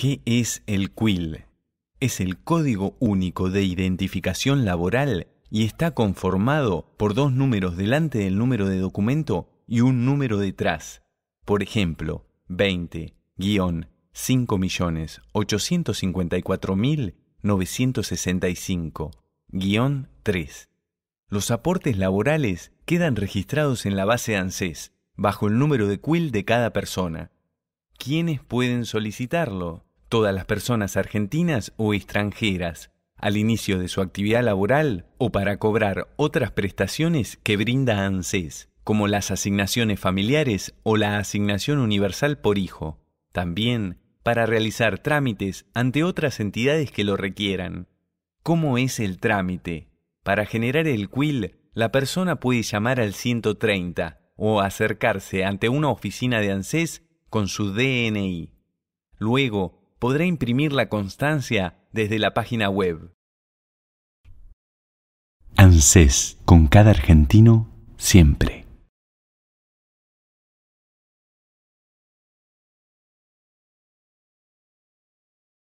¿Qué es el CUIL? Es el Código Único de Identificación Laboral y está conformado por dos números delante del número de documento y un número detrás. Por ejemplo, 20-5.854.965-3. Los aportes laborales quedan registrados en la base ANSES, bajo el número de CUIL de cada persona. ¿Quiénes pueden solicitarlo? todas las personas argentinas o extranjeras, al inicio de su actividad laboral o para cobrar otras prestaciones que brinda ANSES, como las asignaciones familiares o la asignación universal por hijo. También para realizar trámites ante otras entidades que lo requieran. ¿Cómo es el trámite? Para generar el quill, la persona puede llamar al 130 o acercarse ante una oficina de ANSES con su DNI. Luego, podrá imprimir la constancia desde la página web. ANSES, con cada argentino, siempre.